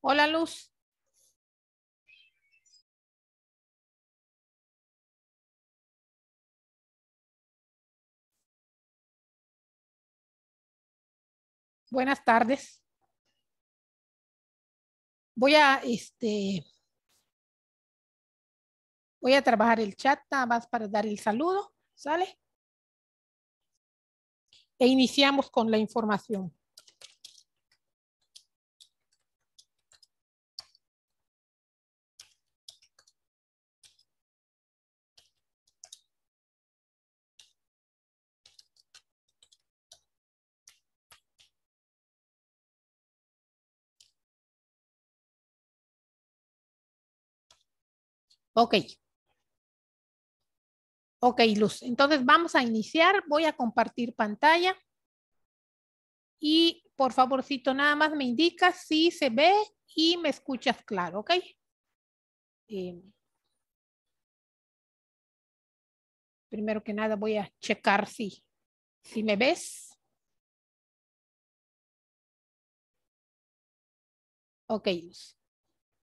Hola, Luz. Buenas tardes. Voy a, este, voy a trabajar el chat nada más para dar el saludo, ¿sale? E iniciamos con la información. Ok. Ok, Luz. Entonces vamos a iniciar. Voy a compartir pantalla. Y por favorcito, nada más me indicas si se ve y me escuchas claro, ¿ok? Em, primero que nada voy a checar si, si me ves. Ok, Luz.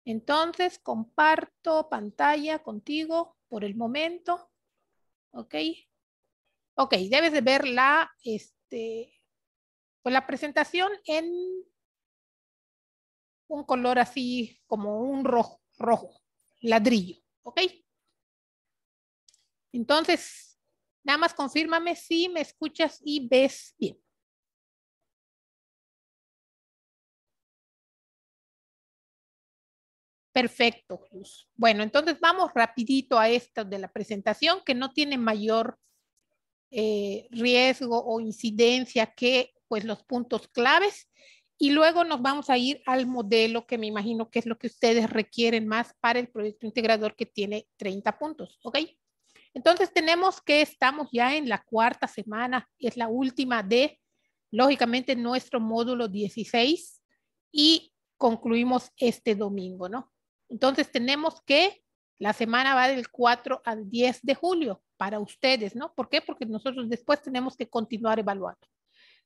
Entonces, comparto pantalla contigo por el momento. ¿Ok? Ok, debes de ver la, este, pues, la presentación en un color así como un rojo, rojo, ladrillo. ¿Ok? Entonces, nada más confírmame si me escuchas y ves bien. Perfecto, Bueno, entonces vamos rapidito a esto de la presentación que no tiene mayor eh, riesgo o incidencia que pues los puntos claves y luego nos vamos a ir al modelo que me imagino que es lo que ustedes requieren más para el proyecto integrador que tiene 30 puntos, ¿ok? Entonces tenemos que estamos ya en la cuarta semana, es la última de, lógicamente, nuestro módulo 16 y concluimos este domingo, ¿no? Entonces tenemos que, la semana va del 4 al 10 de julio para ustedes, ¿no? ¿Por qué? Porque nosotros después tenemos que continuar evaluando.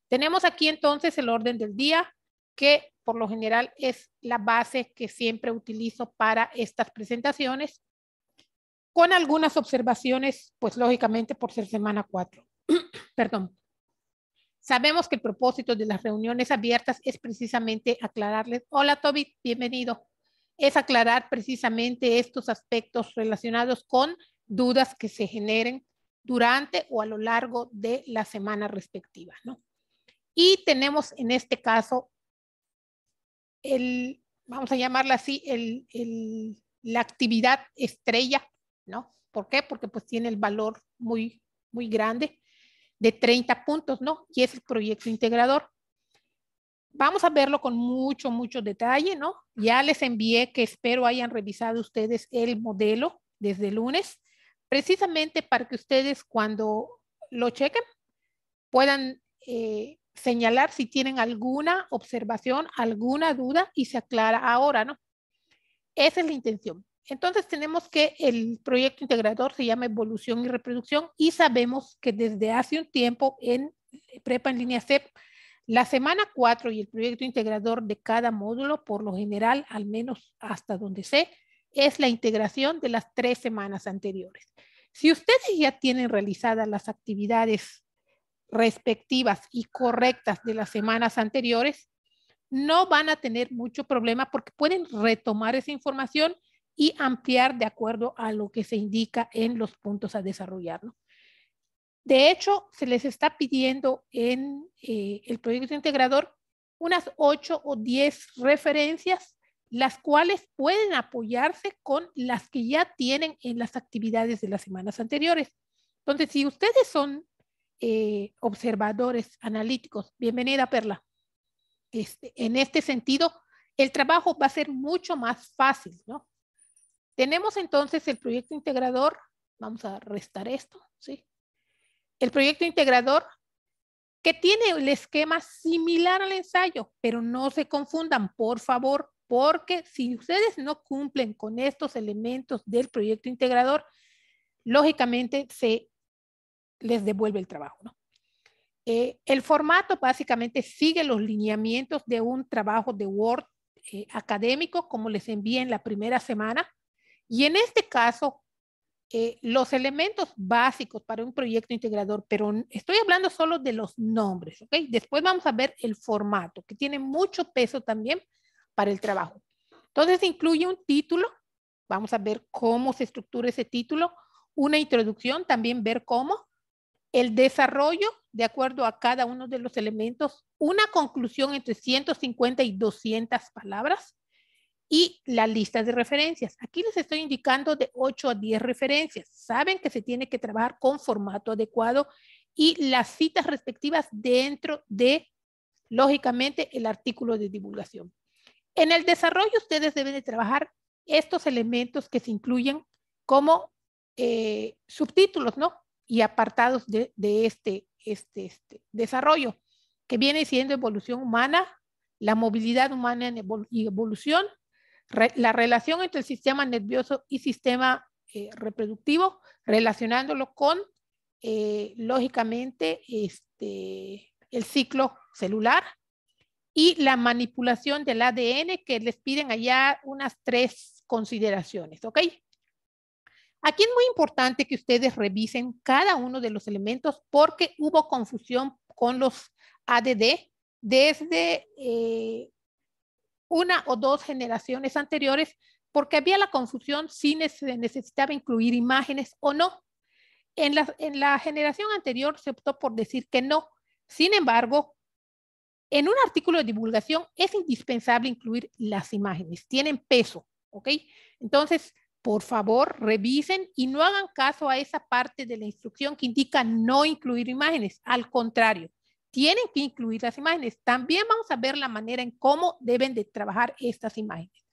Tenemos aquí entonces el orden del día, que por lo general es la base que siempre utilizo para estas presentaciones, con algunas observaciones, pues lógicamente por ser semana 4. Perdón. Sabemos que el propósito de las reuniones abiertas es precisamente aclararles. Hola Toby, bienvenido es aclarar precisamente estos aspectos relacionados con dudas que se generen durante o a lo largo de la semana respectiva. ¿no? Y tenemos en este caso el, vamos a llamarla así, la actividad estrella, ¿no? ¿Por qué? Porque pues tiene el valor muy, muy grande de 30 puntos, ¿no? Y es el proyecto integrador. Vamos a verlo con mucho, mucho detalle, ¿no? Ya les envié que espero hayan revisado ustedes el modelo desde el lunes, precisamente para que ustedes cuando lo chequen puedan eh, señalar si tienen alguna observación, alguna duda y se aclara ahora, ¿no? Esa es la intención. Entonces tenemos que el proyecto integrador se llama Evolución y Reproducción y sabemos que desde hace un tiempo en Prepa en Línea CEP la semana 4 y el proyecto integrador de cada módulo, por lo general, al menos hasta donde sé, es la integración de las tres semanas anteriores. Si ustedes ya tienen realizadas las actividades respectivas y correctas de las semanas anteriores, no van a tener mucho problema porque pueden retomar esa información y ampliar de acuerdo a lo que se indica en los puntos a desarrollar. De hecho, se les está pidiendo en eh, el proyecto integrador unas ocho o diez referencias, las cuales pueden apoyarse con las que ya tienen en las actividades de las semanas anteriores. Entonces, si ustedes son eh, observadores analíticos, bienvenida Perla. Este, en este sentido, el trabajo va a ser mucho más fácil, ¿no? Tenemos entonces el proyecto integrador, vamos a restar esto, ¿sí? El proyecto integrador que tiene el esquema similar al ensayo, pero no se confundan, por favor, porque si ustedes no cumplen con estos elementos del proyecto integrador, lógicamente se les devuelve el trabajo. Eh, el formato básicamente sigue los lineamientos de un trabajo de Word eh, académico, como les envié en la primera semana. Y en este caso, eh, los elementos básicos para un proyecto integrador, pero estoy hablando solo de los nombres, ¿ok? Después vamos a ver el formato, que tiene mucho peso también para el trabajo. Entonces incluye un título, vamos a ver cómo se estructura ese título, una introducción, también ver cómo, el desarrollo de acuerdo a cada uno de los elementos, una conclusión entre 150 y 200 palabras, y la lista de referencias. Aquí les estoy indicando de 8 a 10 referencias. Saben que se tiene que trabajar con formato adecuado y las citas respectivas dentro de, lógicamente, el artículo de divulgación. En el desarrollo ustedes deben de trabajar estos elementos que se incluyen como eh, subtítulos, ¿no? Y apartados de, de este, este, este desarrollo, que viene siendo evolución humana, la movilidad humana y evolución, la relación entre el sistema nervioso y sistema eh, reproductivo, relacionándolo con, eh, lógicamente, este, el ciclo celular y la manipulación del ADN, que les piden allá unas tres consideraciones, ¿ok? Aquí es muy importante que ustedes revisen cada uno de los elementos porque hubo confusión con los ADD desde eh, una o dos generaciones anteriores porque había la confusión si se necesitaba incluir imágenes o no. En la, generación anterior se optó por decir que no. Sin embargo, en un artículo de divulgación es indispensable incluir las imágenes, tienen peso, ¿ok? Entonces, por favor, revisen y no hagan caso a esa parte de la instrucción que indica no incluir imágenes. Al contrario, tienen que incluir las imágenes. También vamos a ver la manera en cómo deben de trabajar estas imágenes.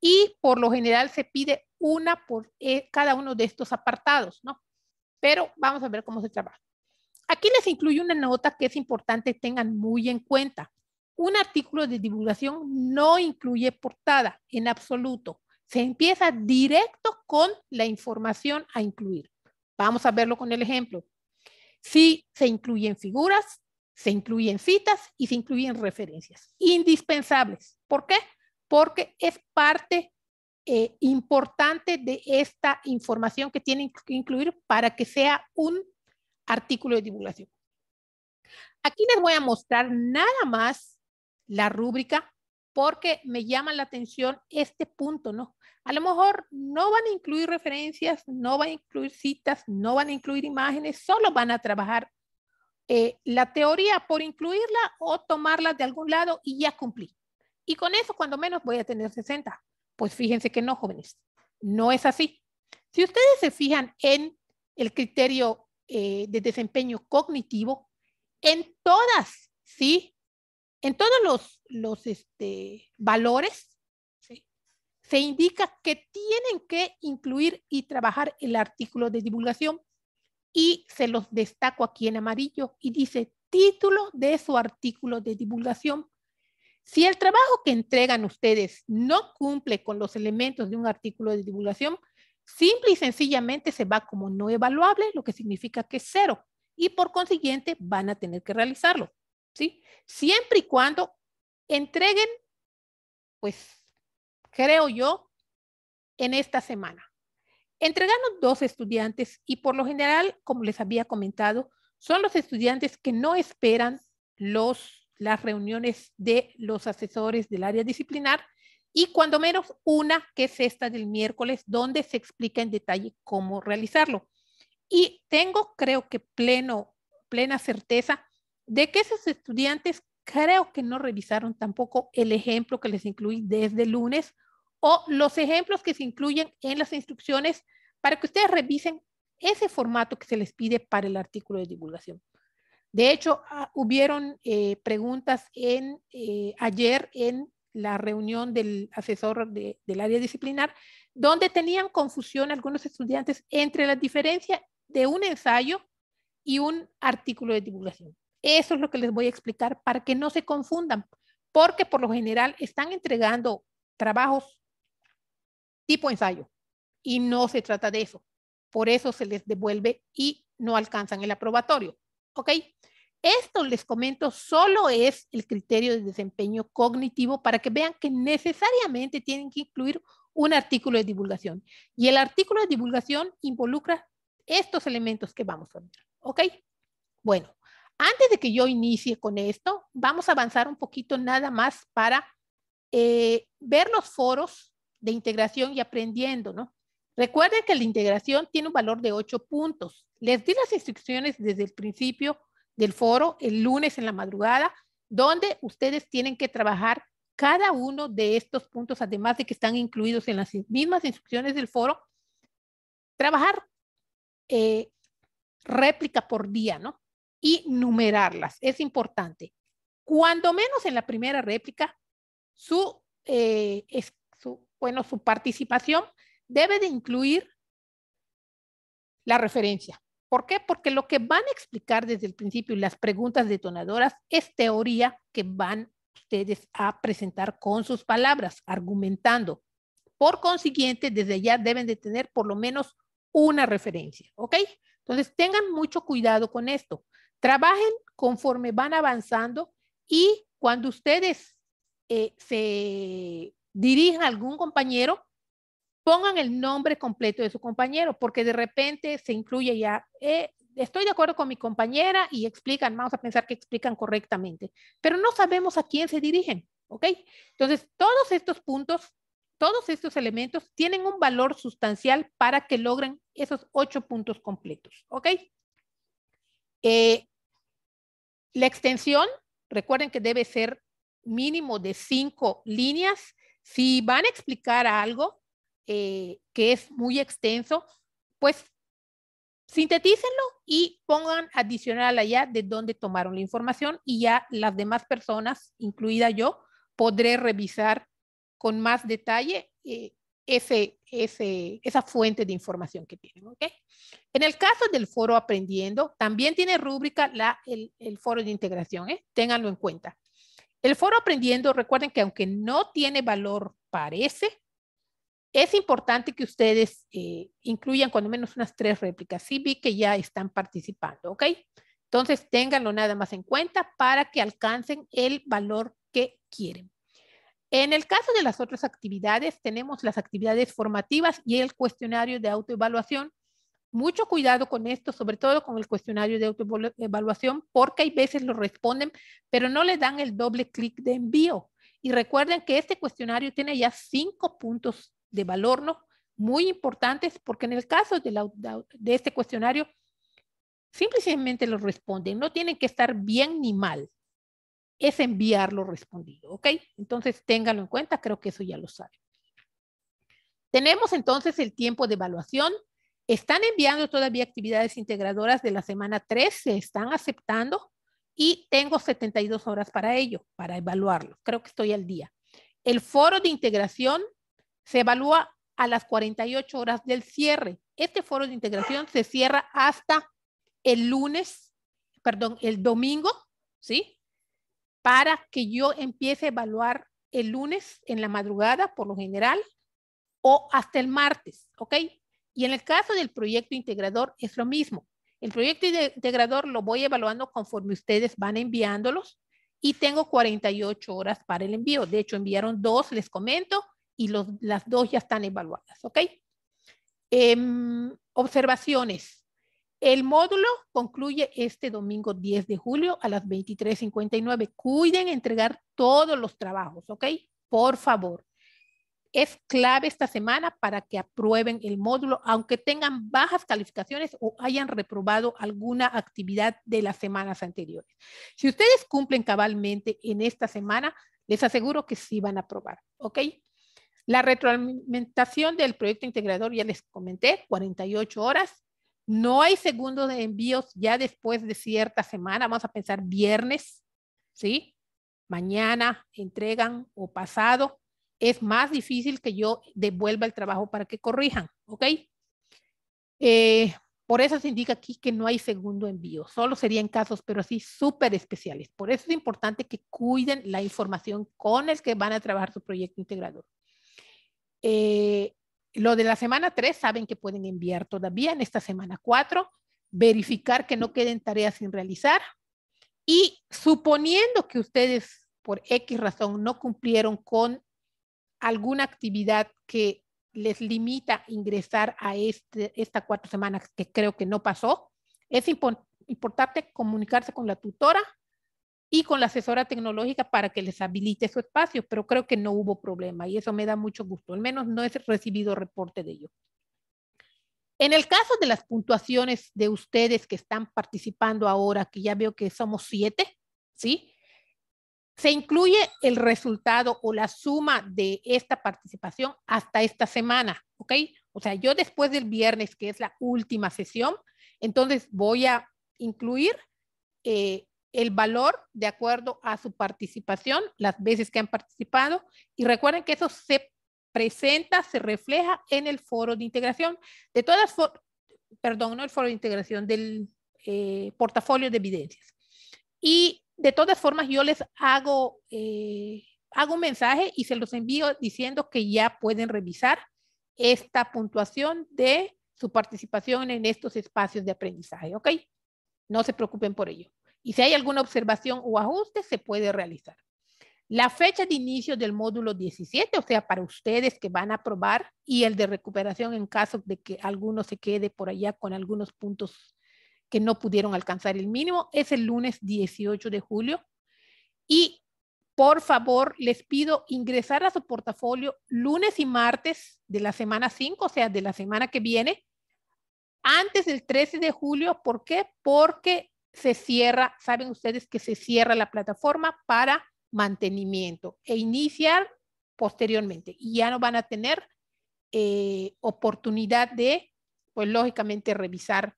Y por lo general se pide una por eh, cada uno de estos apartados, ¿no? Pero vamos a ver cómo se trabaja. Aquí les incluyo una nota que es importante tengan muy en cuenta. Un artículo de divulgación no incluye portada en absoluto. Se empieza directo con la información a incluir. Vamos a verlo con el ejemplo. Si se incluyen figuras, se incluyen citas y se incluyen referencias indispensables. ¿Por qué? Porque es parte eh, importante de esta información que tienen que incluir para que sea un artículo de divulgación. Aquí les voy a mostrar nada más la rúbrica porque me llama la atención este punto, ¿no? A lo mejor no van a incluir referencias, no van a incluir citas, no van a incluir imágenes, solo van a trabajar eh, la teoría por incluirla o tomarla de algún lado y ya cumplí. Y con eso, cuando menos, voy a tener 60. Pues fíjense que no, jóvenes, no es así. Si ustedes se fijan en el criterio eh, de desempeño cognitivo, en todas, ¿sí? En todos los, este, valores, se indica que tienen que incluir y trabajar el artículo de divulgación y se los destaco aquí en amarillo y dice título de su artículo de divulgación. Si el trabajo que entregan ustedes no cumple con los elementos de un artículo de divulgación, simple y sencillamente se va como no evaluable, lo que significa que es cero y por consiguiente van a tener que realizarlo, ¿sí? Siempre y cuando entreguen, pues creo yo, en esta semana. Entregaron dos estudiantes y por lo general, como les había comentado, son los estudiantes que no esperan las reuniones de los asesores del área disciplinar y cuando menos una que es esta del miércoles, donde se explica en detalle cómo realizarlo. Y tengo, creo que pleno, plena certeza de que esos estudiantes creo que no revisaron tampoco el ejemplo que les incluí desde lunes o los ejemplos que se incluyen en las instrucciones para que ustedes revisen ese formato que se les pide para el artículo de divulgación. De hecho, ah, hubieron eh, preguntas en, eh, ayer en la reunión del asesor del área disciplinar, donde tenían confusión algunos estudiantes entre la diferencia de un ensayo y un artículo de divulgación. Eso es lo que les voy a explicar para que no se confundan, porque por lo general están entregando trabajos tipo ensayo. Y no se trata de eso. Por eso se les devuelve y no alcanzan el aprobatorio. ¿Ok? Esto les comento solo es el criterio de desempeño cognitivo para que vean que necesariamente tienen que incluir un artículo de divulgación. Y el artículo de divulgación involucra estos elementos que vamos a ver. ¿Ok? Bueno, antes de que yo inicie con esto, vamos a avanzar un poquito nada más para eh, ver los foros de integración y aprendiendo, ¿no? Recuerden que la integración tiene un valor de ocho puntos. Les di las instrucciones desde el principio del foro, el lunes en la madrugada, donde ustedes tienen que trabajar cada uno de estos puntos, además de que están incluidos en las mismas instrucciones del foro, trabajar eh, réplica por día, ¿no? Y numerarlas, es importante. Cuando menos en la primera réplica, su eh, bueno, su participación debe de incluir la referencia. ¿Por qué? Porque lo que van a explicar desde el principio las preguntas detonadoras es teoría que van ustedes a presentar con sus palabras, argumentando. Por consiguiente, desde ya deben de tener por lo menos una referencia, ¿ok? Entonces, tengan mucho cuidado con esto. Trabajen conforme van avanzando y cuando ustedes eh, se dirigen a algún compañero, pongan el nombre completo de su compañero, porque de repente se incluye ya, eh, estoy de acuerdo con mi compañera y explican, vamos a pensar que explican correctamente, pero no sabemos a quién se dirigen, ¿ok? Entonces, todos estos puntos, todos estos elementos tienen un valor sustancial para que logren esos ocho puntos completos, ¿ok? Eh, la extensión, recuerden que debe ser mínimo de cinco líneas si van a explicar algo eh, que es muy extenso, pues sintetícenlo y pongan adicional allá de dónde tomaron la información y ya las demás personas, incluida yo, podré revisar con más detalle eh, ese, esa fuente de información que tienen. En el caso del foro aprendiendo, también tiene rúbrica la, el, foro de integración, ¿eh? ténganlo en cuenta. El foro aprendiendo, recuerden que aunque no tiene valor, parece, es importante que ustedes eh, incluyan cuando menos unas tres réplicas. Sí vi que ya están participando, ¿ok? Entonces, ténganlo nada más en cuenta para que alcancen el valor que quieren. En el caso de las otras actividades, tenemos las actividades formativas y el cuestionario de autoevaluación mucho cuidado con esto, sobre todo con el cuestionario de autoevaluación, porque hay veces lo responden, pero no le dan el doble clic de envío. Y recuerden que este cuestionario tiene ya cinco puntos de valor ¿no? muy importantes, porque en el caso de, este cuestionario, simplemente lo responden, no tienen que estar bien ni mal es enviarlo respondido, ¿ok? Entonces, ténganlo en cuenta, creo que eso ya lo saben. Tenemos entonces el tiempo de evaluación, están enviando todavía actividades integradoras de la semana 3, se están aceptando y tengo 72 horas para ello, para evaluarlo. Creo que estoy al día. El foro de integración se evalúa a las 48 horas del cierre. Este foro de integración se cierra hasta el lunes, perdón, el domingo, ¿sí? Para que yo empiece a evaluar el lunes en la madrugada, por lo general, o hasta el martes, ¿ok? Y en el caso del proyecto integrador es lo mismo. El proyecto integrador lo voy evaluando conforme ustedes van enviándolos y tengo 48 horas para el envío. De hecho, enviaron dos, les comento, y las dos ya están evaluadas, ¿ok? Em, observaciones. El módulo concluye este domingo 10 de julio a las 23.59. Cuiden entregar todos los trabajos, ¿ok? Por favor es clave esta semana para que aprueben el módulo, aunque tengan bajas calificaciones o hayan reprobado alguna actividad de las semanas anteriores. Si ustedes cumplen cabalmente en esta semana, les aseguro que sí van a aprobar, ¿ok? La retroalimentación del proyecto integrador, ya les comenté, 48 horas. No hay segundos de envíos ya después de cierta semana, vamos a pensar viernes, ¿sí? Mañana entregan o pasado, es más difícil que yo devuelva el trabajo para que corrijan, ¿ok? Eh, por eso se indica aquí que no hay segundo envío, solo serían casos, pero así súper especiales. Por eso es importante que cuiden la información con el que van a trabajar su proyecto integrador. Eh, lo de la semana 3 saben que pueden enviar todavía en esta semana 4, verificar que no queden tareas sin realizar y suponiendo que ustedes por X razón no cumplieron con alguna actividad que les limita ingresar a este, esta cuatro semanas que creo que no pasó, es importante comunicarse con la tutora y con la asesora tecnológica para que les habilite su espacio, pero creo que no hubo problema y eso me da mucho gusto, al menos no he recibido reporte de ello. En el caso de las puntuaciones de ustedes que están participando ahora, que ya veo que somos siete, ¿sí? Se incluye el resultado o la suma de esta participación hasta esta semana, ¿ok? O sea, yo después del viernes, que es la última sesión, entonces voy a incluir eh, el valor de acuerdo a su participación, las veces que han participado. Y recuerden que eso se presenta, se refleja en el foro de integración. De todas perdón, no el foro de integración, del eh, portafolio de evidencias. Y de todas formas, yo les hago, eh, hago un mensaje y se los envío diciendo que ya pueden revisar esta puntuación de su participación en estos espacios de aprendizaje, ¿ok? No se preocupen por ello. Y si hay alguna observación o ajuste, se puede realizar. La fecha de inicio del módulo 17, o sea, para ustedes que van a probar y el de recuperación en caso de que alguno se quede por allá con algunos puntos que no pudieron alcanzar el mínimo, es el lunes 18 de julio. Y por favor, les pido ingresar a su portafolio lunes y martes de la semana 5, o sea, de la semana que viene, antes del 13 de julio. ¿Por qué? Porque se cierra, saben ustedes que se cierra la plataforma para mantenimiento e iniciar posteriormente. Y ya no van a tener eh, oportunidad de, pues lógicamente, revisar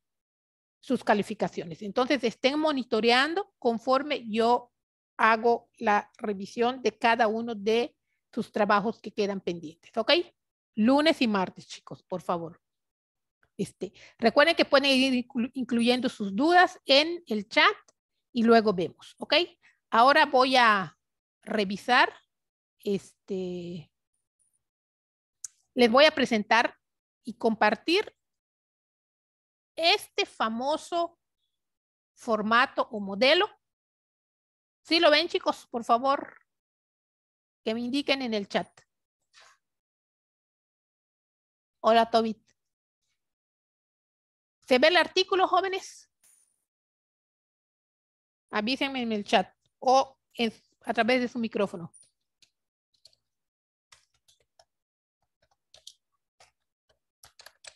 sus calificaciones. Entonces, estén monitoreando conforme yo hago la revisión de cada uno de sus trabajos que quedan pendientes, ¿ok? Lunes y martes, chicos, por favor. Este, recuerden que pueden ir incluyendo sus dudas en el chat y luego vemos, ¿ok? Ahora voy a revisar, este, les voy a presentar y compartir este famoso formato o modelo. ¿Sí lo ven, chicos? Por favor, que me indiquen en el chat. Hola, Tobit. ¿Se ve el artículo, jóvenes? Avísenme en el chat o a través de su micrófono.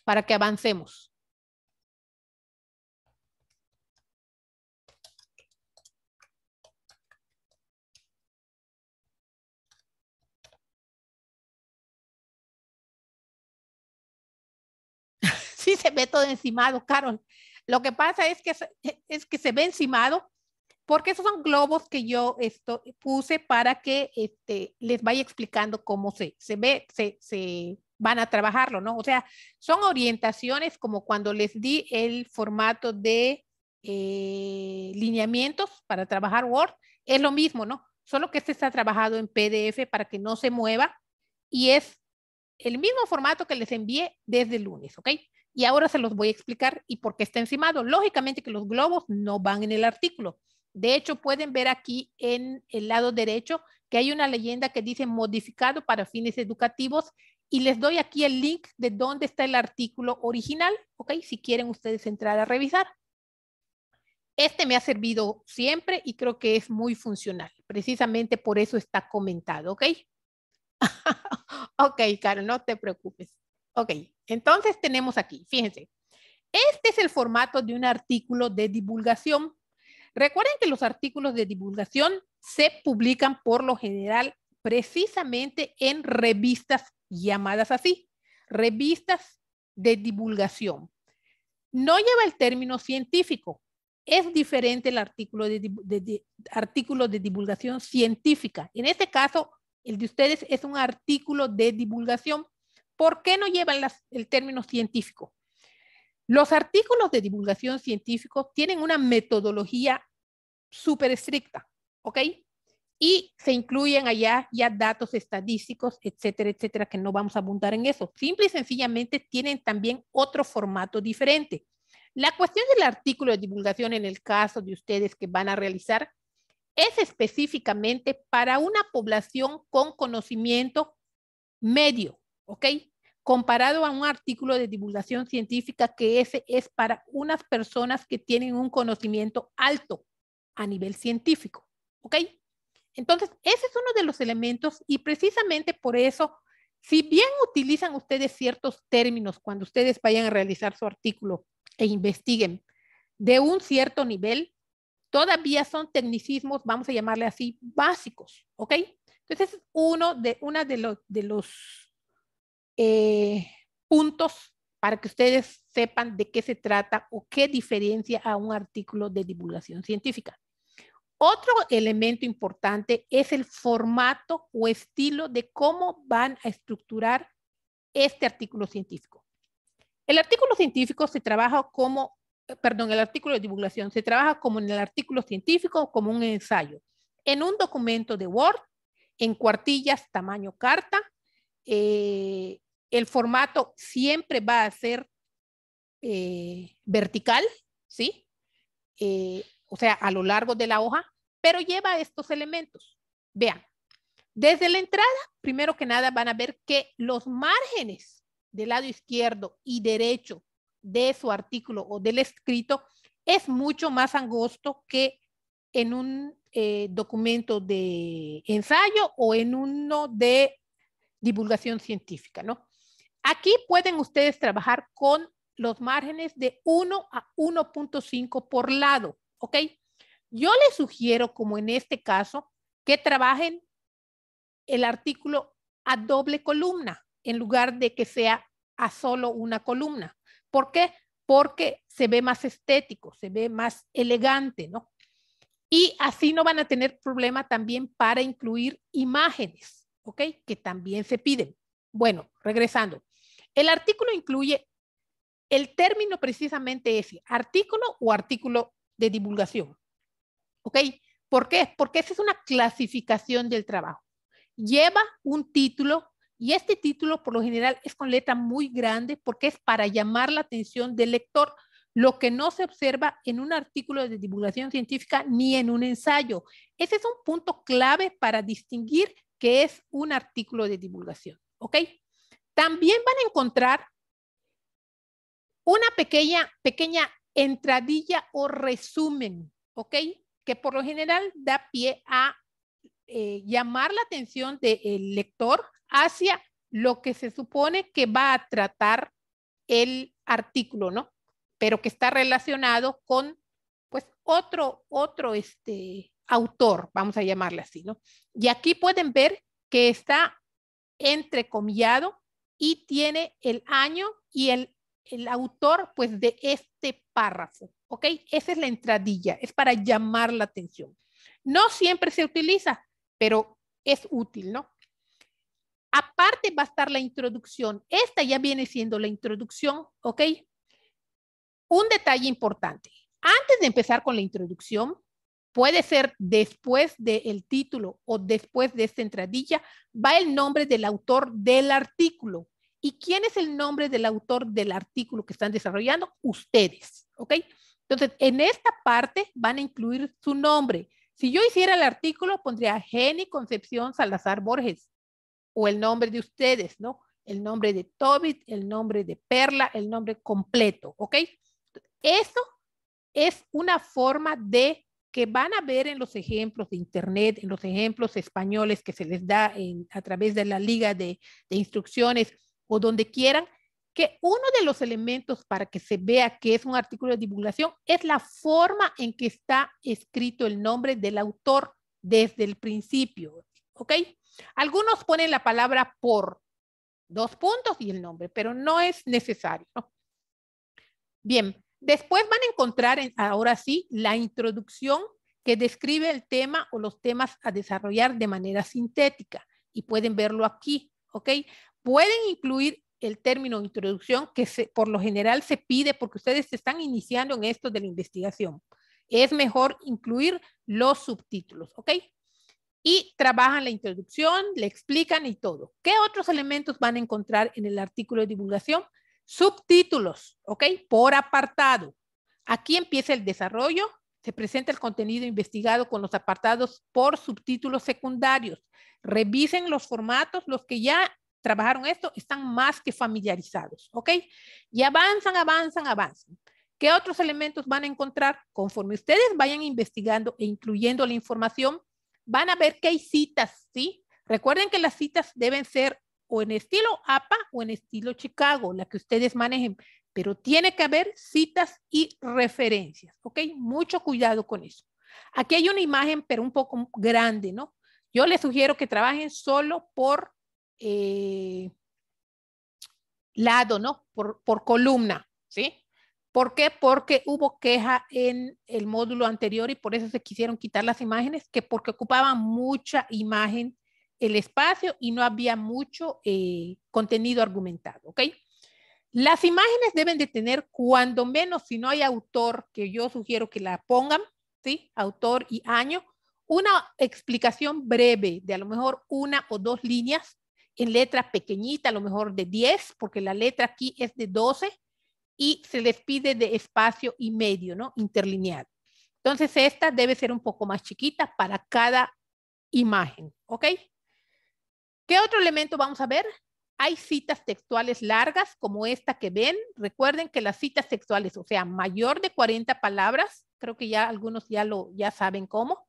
Para que avancemos. se ve todo encimado, Carol. Lo que pasa es que, es que se ve encimado porque esos son globos que yo esto, puse para que este, les vaya explicando cómo se, ve, se, van a trabajarlo, ¿no? O sea, son orientaciones como cuando les di el formato de eh, lineamientos para trabajar Word, es lo mismo, ¿no? Solo que este está trabajado en PDF para que no se mueva y es el mismo formato que les envié desde el lunes, ¿ok? Y ahora se los voy a explicar y por qué está encimado. Lógicamente que los globos no van en el artículo. De hecho, pueden ver aquí en el lado derecho que hay una leyenda que dice modificado para fines educativos y les doy aquí el link de dónde está el artículo original, ¿ok? Si quieren ustedes entrar a revisar. Este me ha servido siempre y creo que es muy funcional. Precisamente por eso está comentado, ¿ok? ok, Caro, no te preocupes. Ok. Entonces tenemos aquí, fíjense, este es el formato de un artículo de divulgación. Recuerden que los artículos de divulgación se publican por lo general precisamente en revistas llamadas así, revistas de divulgación. No lleva el término científico. Es diferente el artículo de, artículo de divulgación científica. En este caso, el de ustedes es un artículo de divulgación ¿Por qué no llevan el término científico? Los artículos de divulgación científico tienen una metodología súper estricta, ¿ok? Y se incluyen allá ya datos estadísticos, etcétera, etcétera, que no vamos a abundar en eso. Simple y sencillamente tienen también otro formato diferente. La cuestión del artículo de divulgación en el caso de ustedes que van a realizar es específicamente para una población con conocimiento medio, ¿ok? Comparado a un artículo de divulgación científica que ese es para unas personas que tienen un conocimiento alto a nivel científico, ¿ok? Entonces, ese es uno de los elementos y precisamente por eso, si bien utilizan ustedes ciertos términos cuando ustedes vayan a realizar su artículo e investiguen de un cierto nivel, todavía son tecnicismos, vamos a llamarle así, básicos, ¿ok? Entonces, es uno de, una de, de los eh, puntos para que ustedes sepan de qué se trata o qué diferencia a un artículo de divulgación científica. Otro elemento importante es el formato o estilo de cómo van a estructurar este artículo científico. El artículo científico se trabaja como, perdón, el artículo de divulgación se trabaja como en el artículo científico, como un ensayo, en un documento de Word, en cuartillas tamaño carta, eh, el formato siempre va a ser eh, vertical, ¿sí? Eh, o sea, a lo largo de la hoja, pero lleva estos elementos. Vean, desde la entrada, primero que nada van a ver que los márgenes del lado izquierdo y derecho de su artículo o del escrito es mucho más angosto que en un eh, documento de ensayo o en uno de divulgación científica, ¿no? Aquí pueden ustedes trabajar con los márgenes de 1 a 1.5 por lado, ¿ok? Yo les sugiero, como en este caso, que trabajen el artículo a doble columna en lugar de que sea a solo una columna. ¿Por qué? Porque se ve más estético, se ve más elegante, ¿no? Y así no van a tener problema también para incluir imágenes, ¿ok? Que también se piden. Bueno, regresando. El artículo incluye el término precisamente ese, artículo o artículo de divulgación. ¿Ok? ¿Por qué? Porque esa es una clasificación del trabajo. Lleva un título y este título por lo general es con letra muy grande porque es para llamar la atención del lector, lo que no se observa en un artículo de divulgación científica ni en un ensayo. Ese es un punto clave para distinguir que es un artículo de divulgación. ¿Ok? También van a encontrar una pequeña, pequeña entradilla o resumen, ¿ok? Que por lo general da pie a eh, llamar la atención del lector hacia lo que se supone que va a tratar el artículo, ¿no? Pero que está relacionado con, pues, otro, otro, este, autor, vamos a llamarle así, ¿no? Y aquí pueden ver que está entrecomillado y tiene el año y el, el autor pues de este párrafo. ¿Ok? Esa es la entradilla, es para llamar la atención. No siempre se utiliza, pero es útil, ¿no? Aparte va a estar la introducción. Esta ya viene siendo la introducción, ¿ok? Un detalle importante. Antes de empezar con la introducción, puede ser después del título o después de esta entradilla, va el nombre del autor del artículo. ¿Y quién es el nombre del autor del artículo que están desarrollando? Ustedes, ¿ok? Entonces, en esta parte van a incluir su nombre. Si yo hiciera el artículo, pondría Jenny Concepción Salazar Borges o el nombre de ustedes, ¿no? El nombre de Tobit, el nombre de Perla, el nombre completo, ¿ok? Eso es una forma de que van a ver en los ejemplos de Internet, en los ejemplos españoles que se les da a través de la liga de, de instrucciones o donde quieran, que uno de los elementos para que se vea que es un artículo de divulgación es la forma en que está escrito el nombre del autor desde el principio, ¿ok? Algunos ponen la palabra por dos puntos y el nombre, pero no es necesario. Bien, Después van a encontrar, ahora sí, la introducción que describe el tema o los temas a desarrollar de manera sintética y pueden verlo aquí, ¿ok? Pueden incluir el término introducción que por lo general se pide porque ustedes se están iniciando en esto de la investigación. Es mejor incluir los subtítulos, ¿ok? Y trabajan la introducción, le explican y todo. ¿Qué otros elementos van a encontrar en el artículo de divulgación? Subtítulos, ¿ok? Por apartado. Aquí empieza el desarrollo. Se presenta el contenido investigado con los apartados por subtítulos secundarios. Revisen los formatos, los que ya trabajaron esto están más que familiarizados, ¿ok? Y avanzan, avanzan, avanzan. ¿Qué otros elementos van a encontrar? Conforme ustedes vayan investigando e incluyendo la información, van a ver que hay citas, ¿sí? Recuerden que las citas deben ser o en estilo APA o en estilo Chicago, la que ustedes manejen, pero tiene que haber citas y referencias, ¿ok? Mucho cuidado con eso. Aquí hay una imagen, pero un poco grande, ¿no? Yo les sugiero que trabajen solo por eh, lado, ¿no? Por, por columna, ¿sí? ¿Por qué? Porque hubo queja en el módulo anterior y por eso se quisieron quitar las imágenes, que porque ocupaban mucha imagen el espacio y no había mucho eh, contenido argumentado, ¿ok? Las imágenes deben de tener, cuando menos, si no hay autor, que yo sugiero que la pongan, ¿sí? Autor y año, una explicación breve de a lo mejor una o dos líneas en letra pequeñita, a lo mejor de 10, porque la letra aquí es de 12 y se les pide de espacio y medio, ¿no? Interlineado. Entonces, esta debe ser un poco más chiquita para cada imagen, ¿ok? ¿Qué otro elemento vamos a ver? Hay citas textuales largas como esta que ven. Recuerden que las citas textuales, o sea, mayor de 40 palabras, creo que ya algunos ya lo ya saben cómo.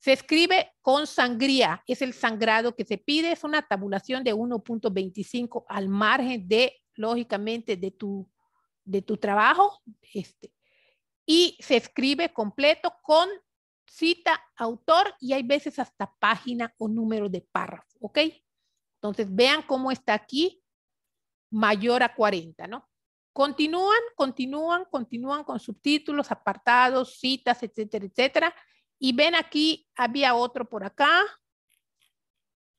Se escribe con sangría, es el sangrado que se pide, es una tabulación de 1.25 al margen de, lógicamente, de tu, de tu trabajo. Este, y se escribe completo con cita, autor y hay veces hasta página o número de párrafo. ¿Ok? Entonces, vean cómo está aquí, mayor a 40, ¿no? Continúan, continúan, continúan con subtítulos, apartados, citas, etcétera, etcétera. Y ven aquí, había otro por acá,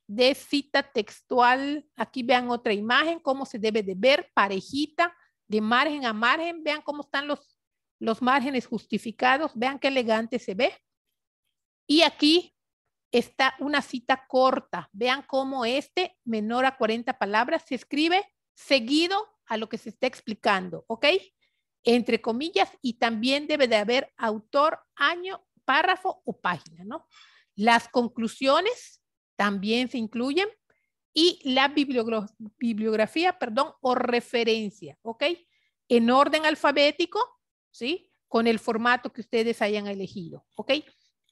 de cita textual. Aquí vean otra imagen, cómo se debe de ver, parejita, de margen a margen. Vean cómo están los, los márgenes justificados. Vean qué elegante se ve. Y aquí está una cita corta. Vean cómo este, menor a 40 palabras, se escribe seguido a lo que se está explicando, ¿ok? Entre comillas, y también debe de haber autor, año, párrafo o página, ¿no? Las conclusiones también se incluyen y la bibliografía, perdón, o referencia, ¿ok? En orden alfabético, ¿sí? Con el formato que ustedes hayan elegido, ¿ok?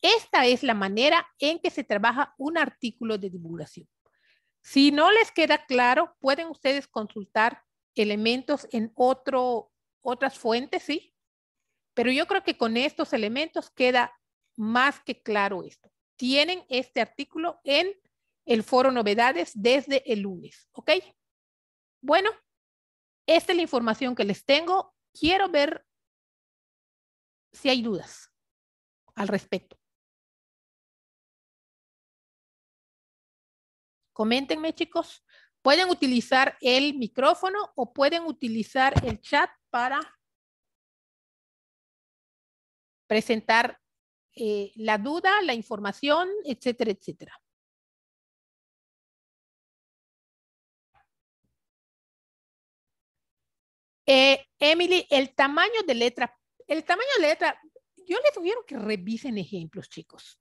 Esta es la manera en que se trabaja un artículo de divulgación. Si no les queda claro, pueden ustedes consultar elementos en otro, otras fuentes, ¿sí? Pero yo creo que con estos elementos queda más que claro esto. Tienen este artículo en el foro novedades desde el lunes, ¿ok? Bueno, esta es la información que les tengo. Quiero ver si hay dudas al respecto. Coméntenme, chicos. Pueden utilizar el micrófono o pueden utilizar el chat para presentar eh, la duda, la información, etcétera, etcétera. Eh, Emily, el tamaño de letra, el tamaño de letra, yo les sugiero que revisen ejemplos, chicos.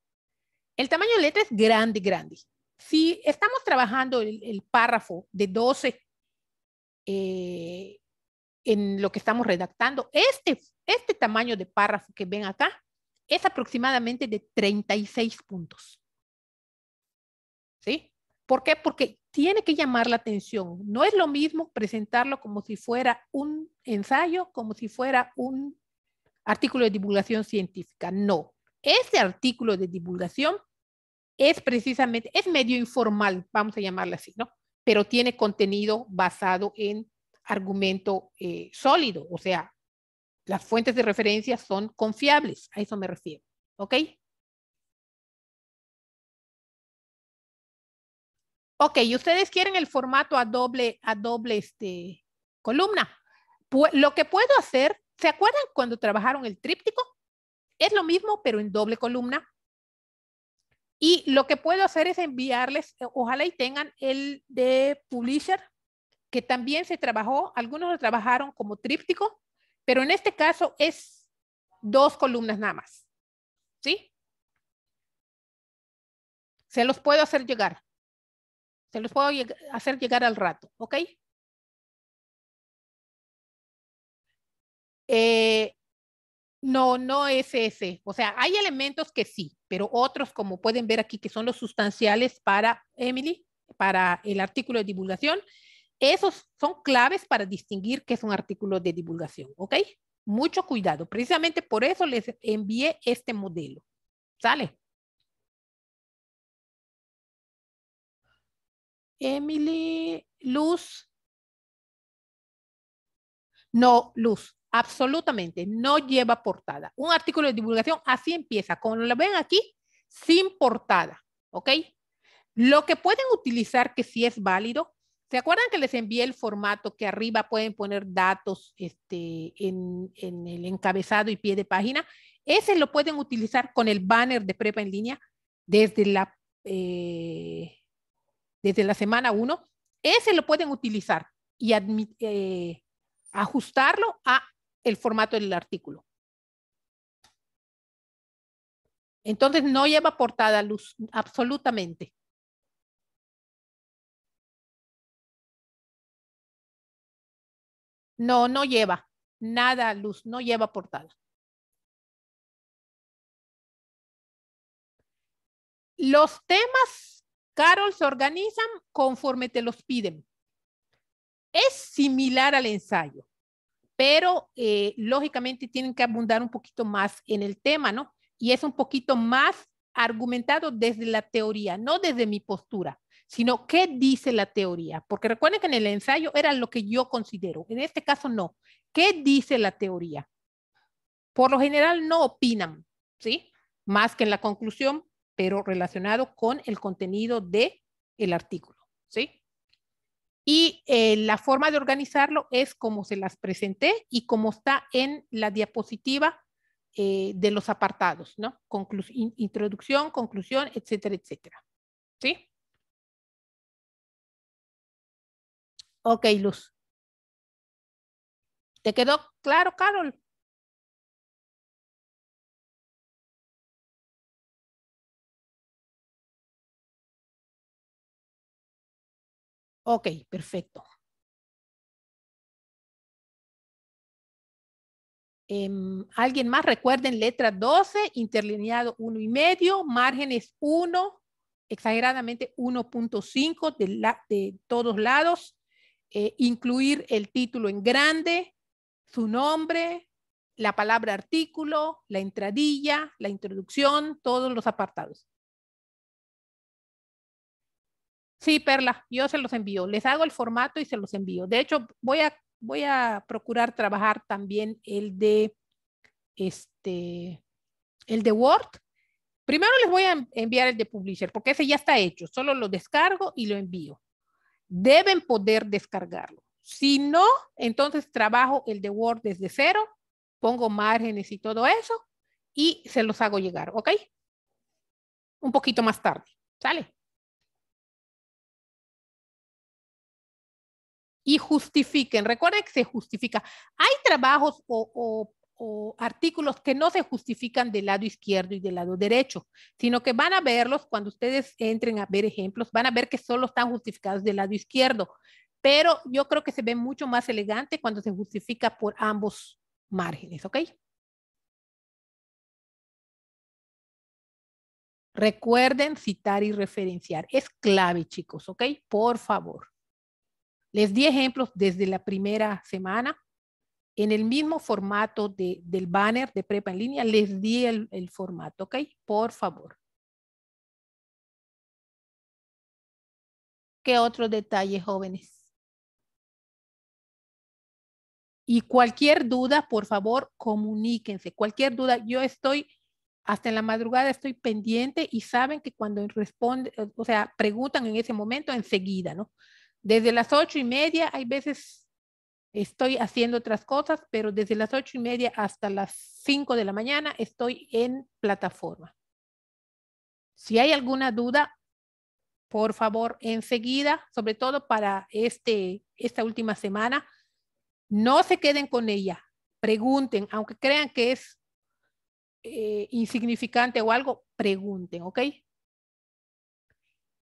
El tamaño de letra es grande, grande. Si estamos trabajando el, párrafo de 12 eh, en lo que estamos redactando, este, este tamaño de párrafo que ven acá es aproximadamente de 36 puntos. ¿Sí? ¿Por qué? Porque tiene que llamar la atención. No es lo mismo presentarlo como si fuera un ensayo, como si fuera un artículo de divulgación científica. No. Ese artículo de divulgación es precisamente, es medio informal, vamos a llamarla así, ¿no? Pero tiene contenido basado en argumento eh, sólido, o sea, las fuentes de referencia son confiables, a eso me refiero, ¿ok? Ok, y ustedes quieren el formato a doble, a doble este, columna. lo que puedo hacer, ¿se acuerdan cuando trabajaron el tríptico? Es lo mismo, pero en doble columna, y lo que puedo hacer es enviarles, eh, ojalá y tengan el de Publisher, que también se trabajó, algunos lo trabajaron como tríptico, pero en este caso es dos columnas nada más. ¿Sí? Se los puedo hacer llegar. Se los puedo hacer llegar al rato, ¿ok? Eh, no, no es ese. O sea, hay elementos que sí, pero otros, como pueden ver aquí, que son los sustanciales para Emily, para el artículo de divulgación, esos son claves para distinguir qué es un artículo de divulgación, ¿ok? Mucho cuidado. Precisamente por eso les envié este modelo. ¿Sale? Emily, Luz. No, Luz. Absolutamente, no lleva portada. Un artículo de divulgación así empieza, como lo ven aquí, sin portada, ¿ok? Lo que pueden utilizar que sí es válido, ¿se acuerdan que les envié el formato que arriba pueden poner datos este, en, el encabezado y pie de página? Ese lo pueden utilizar con el banner de prepa en línea desde la, eh, desde la semana 1. Ese lo pueden utilizar y eh, ajustarlo a el formato del artículo. Entonces no lleva portada luz, absolutamente. No, no lleva nada luz, no lleva portada. Los temas, Carol, se organizan conforme te los piden. Es similar al ensayo pero eh, lógicamente tienen que abundar un poquito más en el tema, ¿no? Y es un poquito más argumentado desde la teoría, no desde mi postura, sino qué dice la teoría, porque recuerden que en el ensayo era lo que yo considero, en este caso no, qué dice la teoría. Por lo general no opinan, ¿sí? Más que en la conclusión, pero relacionado con el contenido de el artículo, ¿sí? Y eh, la forma de organizarlo es como se las presenté y como está en la diapositiva eh, de los apartados, ¿no? introducción, conclusión, etcétera, etcétera. ¿Sí? Ok, Luz. ¿Te quedó claro, Carol? Ok, perfecto. Em, ¿Alguien más? Recuerden, letra 12, interlineado 1 y medio, márgenes 1, exageradamente 1.5 de, de todos lados, eh, incluir el título en grande, su nombre, la palabra artículo, la entradilla, la introducción, todos los apartados. Sí, Perla, yo se los envío. Les hago el formato y se los envío. De hecho, voy a, voy a procurar trabajar también el de este, el de Word. Primero les voy a enviar el de Publisher, porque ese ya está hecho. Solo lo descargo y lo envío. Deben poder descargarlo. Si no, entonces trabajo el de Word desde cero, pongo márgenes y todo eso, y se los hago llegar, ¿ok? Un poquito más tarde. ¿Sale? y justifiquen. Recuerden que se justifica. Hay trabajos o, artículos que no se justifican del lado izquierdo y del lado derecho, sino que van a verlos cuando ustedes entren a ver ejemplos, van a ver que solo están justificados del lado izquierdo. Pero yo creo que se ve mucho más elegante cuando se justifica por ambos márgenes, ¿ok? Recuerden citar y referenciar. Es clave, chicos, ¿ok? Por favor. Les di ejemplos desde la primera semana. En el mismo formato del banner de prepa en línea, les di el, el formato, ¿ok? Por favor. ¿Qué otros detalles, jóvenes? Y cualquier duda, por favor, comuníquense. Cualquier duda, yo estoy hasta en la madrugada, estoy pendiente y saben que cuando responden, o sea, preguntan en ese momento enseguida, ¿no? Desde las ocho y media, hay veces estoy haciendo otras cosas, pero desde las ocho y media hasta las cinco de la mañana estoy en plataforma. Si hay alguna duda, por favor, enseguida, sobre todo para este, esta última semana, no se queden con ella. Pregunten, aunque crean que es eh, insignificante o algo, pregunten, ¿ok?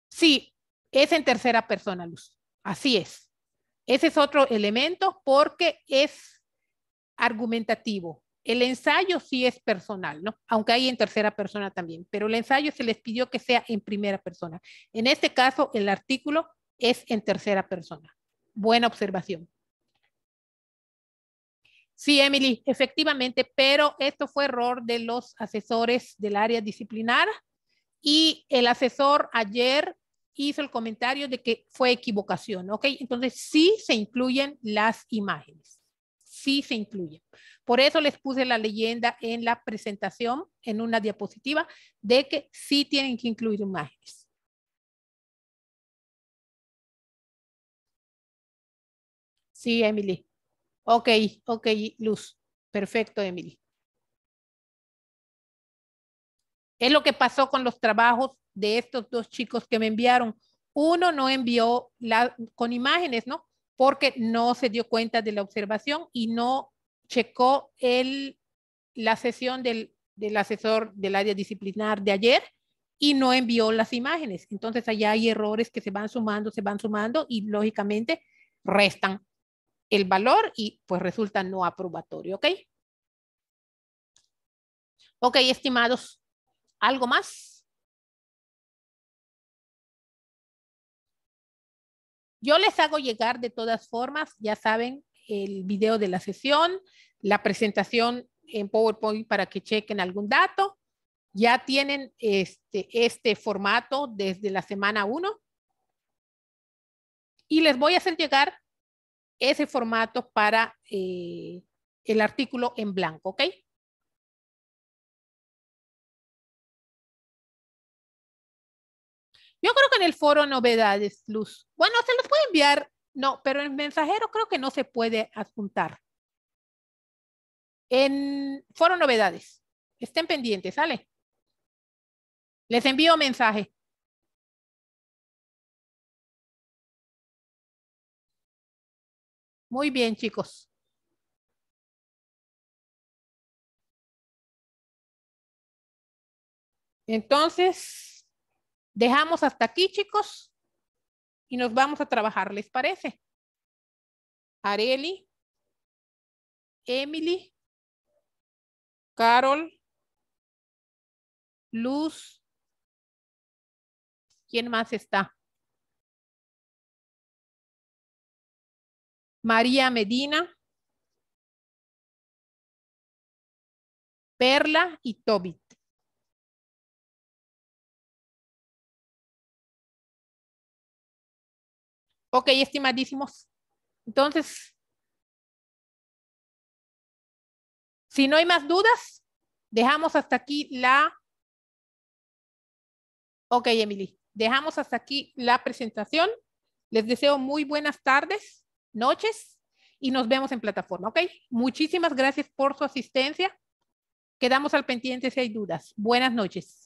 Sí, es en tercera persona, Luz. Así es. Ese es otro elemento porque es argumentativo. El ensayo sí es personal, ¿no? Aunque hay en tercera persona también, pero el ensayo se les pidió que sea en primera persona. En este caso, el artículo es en tercera persona. Buena observación. Sí, Emily, efectivamente, pero esto fue error de los asesores del área disciplinar y el asesor ayer hizo el comentario de que fue equivocación, ¿ok? Entonces sí se incluyen las imágenes, sí se incluyen. Por eso les puse la leyenda en la presentación, en una diapositiva, de que sí tienen que incluir imágenes. Sí, Emily. Ok, ok, Luz. Perfecto, Emily. Es lo que pasó con los trabajos de estos dos chicos que me enviaron. Uno no envió la, con imágenes, ¿no? Porque no se dio cuenta de la observación y no checó el, la sesión del, del asesor del área disciplinar de ayer y no envió las imágenes. Entonces allá hay errores que se van sumando, se van sumando y lógicamente restan el valor y pues resulta no aprobatorio, ¿ok? Ok, estimados, ¿algo más? Yo les hago llegar de todas formas, ya saben, el video de la sesión, la presentación en PowerPoint para que chequen algún dato. Ya tienen este, este formato desde la semana 1. Y les voy a hacer llegar ese formato para eh, el artículo en blanco, ¿ok? Yo creo que en el foro novedades, Luz. Bueno, se los puede enviar, no, pero en mensajero creo que no se puede adjuntar. En foro novedades. Estén pendientes, ¿sale? Les envío mensaje. Muy bien, chicos. Entonces, Dejamos hasta aquí, chicos, y nos vamos a trabajar, ¿les parece? Areli, Emily, Carol, Luz, ¿quién más está? María Medina, Perla y Toby. Ok, estimadísimos. Entonces, si no hay más dudas, dejamos hasta aquí la... Ok, Emily, dejamos hasta aquí la presentación. Les deseo muy buenas tardes, noches y nos vemos en plataforma, ¿ok? Muchísimas gracias por su asistencia. Quedamos al pendiente si hay dudas. Buenas noches.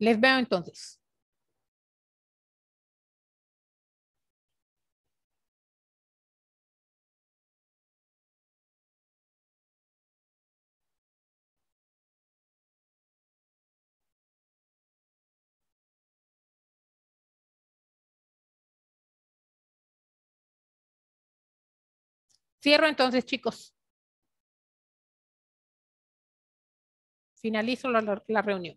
Les veo entonces. Cierro entonces, chicos. Finalizo la, reunión.